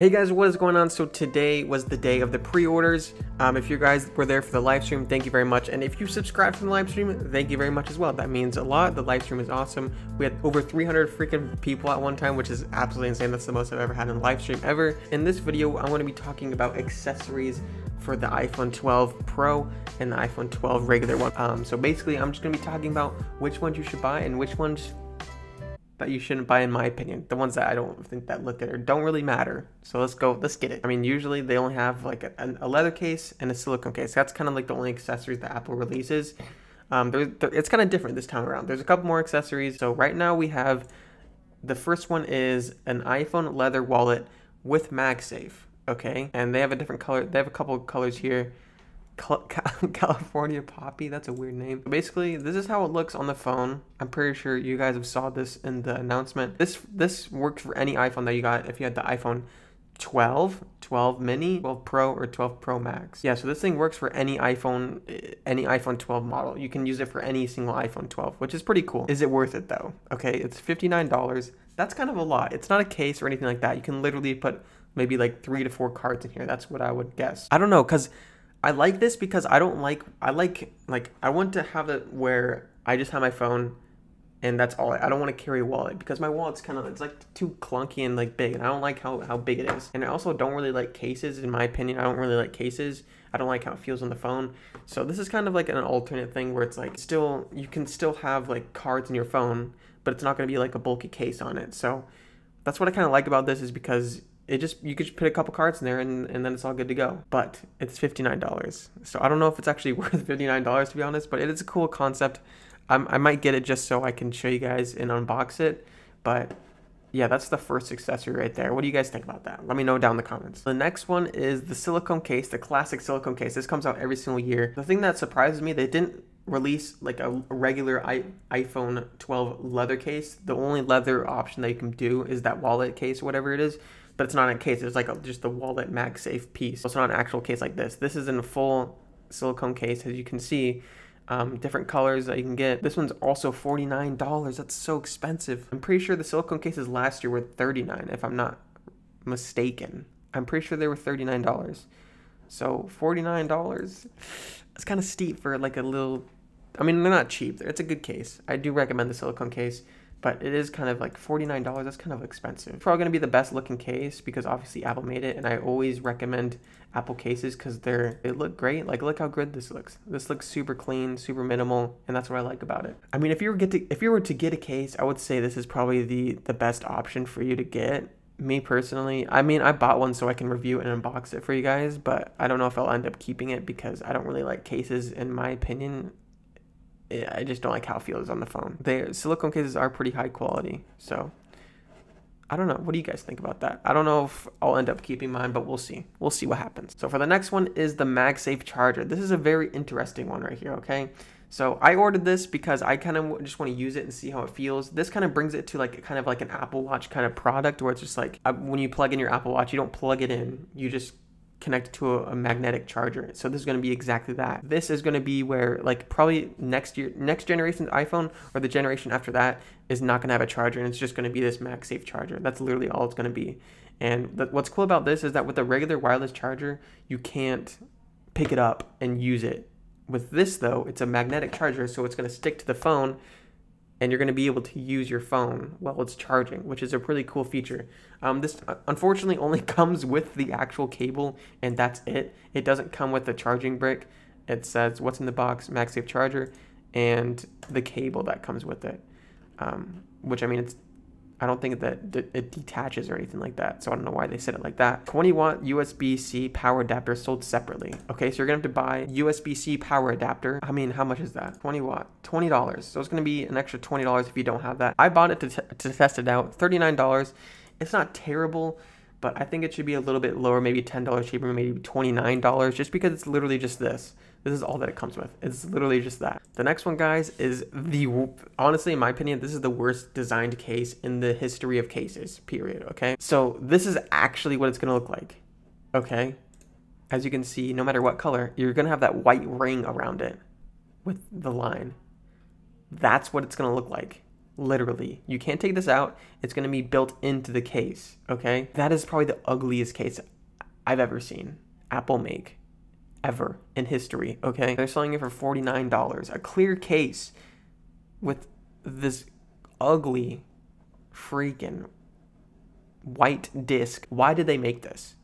Hey guys, what is going on? So today was the day of the pre-orders. Um, if you guys were there for the live stream, thank you very much. And if you subscribe to the live stream, thank you very much as well. That means a lot. The live stream is awesome. We had over 300 freaking people at one time, which is absolutely insane. That's the most I've ever had in a live stream ever. In this video, I want to be talking about accessories for the iPhone 12 Pro and the iPhone 12 regular one. Um, so basically, I'm just going to be talking about which ones you should buy and which ones that you shouldn't buy in my opinion the ones that i don't think that look good or don't really matter so let's go let's get it i mean usually they only have like a, a leather case and a silicone case that's kind of like the only accessories that apple releases um, they're, they're, it's kind of different this time around there's a couple more accessories so right now we have the first one is an iphone leather wallet with magsafe okay and they have a different color they have a couple colors here California Poppy. That's a weird name. Basically, this is how it looks on the phone. I'm pretty sure you guys have saw this in the announcement. This this works for any iPhone that you got. If you had the iPhone 12, 12 mini, 12 Pro, or 12 Pro Max. Yeah, so this thing works for any iPhone, eh, any iPhone 12 model. You can use it for any single iPhone 12, which is pretty cool. Is it worth it though? Okay, it's $59. That's kind of a lot. It's not a case or anything like that. You can literally put maybe like three to four cards in here. That's what I would guess. I don't know, because I like this because I don't like I like like I want to have it where I just have my phone and that's all I don't want to carry a wallet because my wallet's kind of it's like too clunky and like big and I don't like how how big it is. And I also don't really like cases in my opinion. I don't really like cases. I don't like how it feels on the phone. So this is kind of like an alternate thing where it's like still you can still have like cards in your phone, but it's not going to be like a bulky case on it. So that's what I kind of like about this is because it just you could just put a couple cards in there and, and then it's all good to go but it's $59 so i don't know if it's actually worth $59 to be honest but it is a cool concept I'm, i might get it just so i can show you guys and unbox it but yeah that's the first accessory right there what do you guys think about that let me know down in the comments the next one is the silicone case the classic silicone case this comes out every single year the thing that surprises me they didn't release like a regular iPhone 12 leather case. The only leather option that you can do is that wallet case, whatever it is but it's not a case. It's like a, just the wallet MagSafe piece. It's not an actual case like this. This is in a full silicone case, as you can see. Um, different colors that you can get. This one's also $49. That's so expensive. I'm pretty sure the silicone cases last year were $39, if I'm not mistaken. I'm pretty sure they were $39. So $49, that's kind of steep for like a little. I mean, they're not cheap. It's a good case. I do recommend the silicone case but it is kind of like $49 that's kind of expensive probably going to be the best looking case because obviously apple made it and i always recommend apple cases because they're they look great like look how good this looks this looks super clean super minimal and that's what i like about it i mean if you were get to if you were to get a case i would say this is probably the the best option for you to get me personally i mean i bought one so i can review and unbox it for you guys but i don't know if i'll end up keeping it because i don't really like cases in my opinion I just don't like how it feels on the phone. They silicone cases are pretty high quality, so I don't know. What do you guys think about that? I don't know if I'll end up keeping mine, but we'll see. We'll see what happens. So for the next one is the MagSafe charger. This is a very interesting one right here, okay? So I ordered this because I kind of just want to use it and see how it feels. This kind of brings it to like kind of like an Apple Watch kind of product where it's just like uh, when you plug in your Apple Watch, you don't plug it in. You just connected to a, a, magnetic charger. So this is going to be exactly that. This is going to be where like probably next year, next generation iPhone or the generation after that is not going to have a charger and it's just going to be this MagSafe charger. That's literally all it's going to be. And th- what's cool about this is that with a regular wireless charger, you can't pick it up and use it. With this though, it's a magnetic charger, so it's going to stick to the phone and you're going to be able to use your phone while it's charging, which is a really cool feature. Um, this uh, unfortunately only comes with the actual cable, and that's it. It doesn't come with the charging brick. It says what's in the box, MagSafe charger, and the cable that comes with it. Um, which I mean, it's I don't think that it detaches or anything like that. So I don't know why they said it like that. 20 watt USB-C power adapter sold separately. Okay, so you're gonna have to buy USB-C power adapter. I mean, how much is that? 20 watt, $20. So it's gonna be an extra $20 if you don't have that. I bought it to, to test it out, $39. It's not terrible but I think it should be a little bit lower, maybe $10 cheaper, maybe $29, just because it's literally just this. This is all that it comes with. It's literally just that. The next one, guys, is the, honestly, in my opinion, this is the worst designed case in the history of cases, period, okay? So this is actually what it's gonna look like, okay? As you can see, no matter what color, you're gonna have that white ring around it with the line. That's what it's gonna look like literally. You can't take this out. It's going to be built into the case, okay? That is probably the ugliest case I've ever seen Apple make ever in history, okay? They're selling it for $49. A clear case with this ugly freaking white disc. Why did they make this?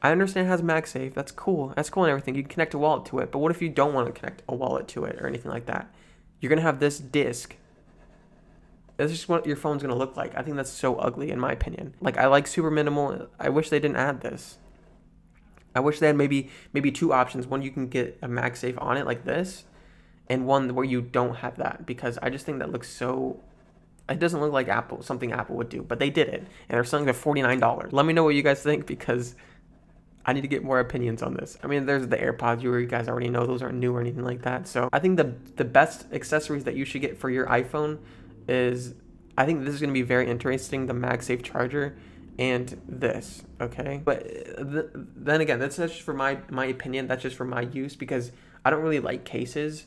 I understand it has MagSafe. That's cool. That's cool and everything. You can connect a wallet to it. But what if you don't want to connect a wallet to it or anything like that? You're going to have this disc. That's just what your phone's going to look like. I think that's so ugly in my opinion. Like, I like super minimal. I wish they didn't add this. I wish they had maybe maybe two options. One you can get a MagSafe on it like this, and one where you don't have that because I just think that looks so. It doesn't look like Apple something Apple would do, but they did it, and they're selling for forty nine dollars. Let me know what you guys think because I need to get more opinions on this. I mean, there's the AirPods. You guys already know those aren't new or anything like that. So I think the the best accessories that you should get for your iPhone is I think this is going to be very interesting. The MagSafe charger and this okay but uh, th- then again that's, just for my my opinion that's just for my use because i don't really like cases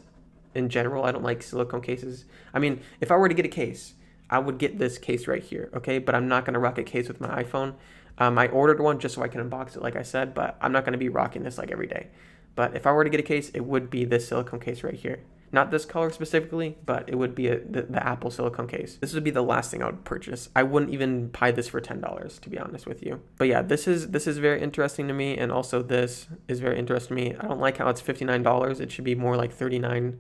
in general i don't like silicone cases i mean if i were to get a case i would get this case right here okay but i'm not going to rock a case with my iphone um, i ordered one just so i can unbox it like i said but i'm not going to be rocking this like every day but if i were to get a case it would be this silicone case right here not this color specifically, but it would be a, the, the Apple silicone case. This would be the last thing I would purchase. I wouldn't even buy this for $10, to be honest with you. But yeah, this is this is very interesting to me. And also this is very interesting to me. I don't like how it's $59. It should be more like 39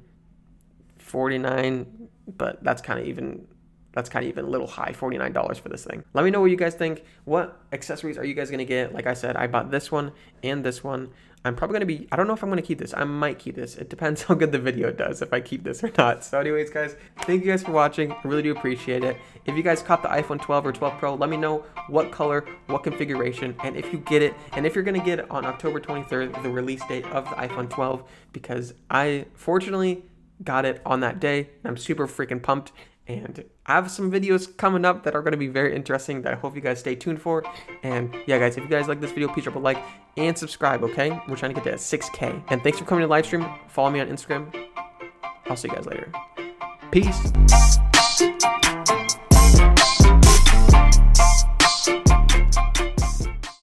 49 but that's kind of even that's kind of even a little high, $49 for this thing. Let me know what you guys think. What accessories are you guys going to get? Like I said, I bought this one and this one. I'm probably going to be, I don't know if I'm going to keep this. I might keep this. It depends how good the video does if I keep this or not. So anyways, guys, thank you guys for watching. I really do appreciate it. If you guys caught the iPhone 12 or 12 Pro, let me know what color, what configuration, and if you get it. And if you're going to get it on October 23rd, the release date of the iPhone 12, because I fortunately got it on that day. I'm super freaking pumped. And I have some videos coming up that are going to be very interesting that I hope you guys stay tuned for. And yeah, guys, if you guys like this video, please drop a like and subscribe, okay? We're trying to get to 6K. And thanks for coming to the live stream. Follow me on Instagram. I'll see you guys later. Peace.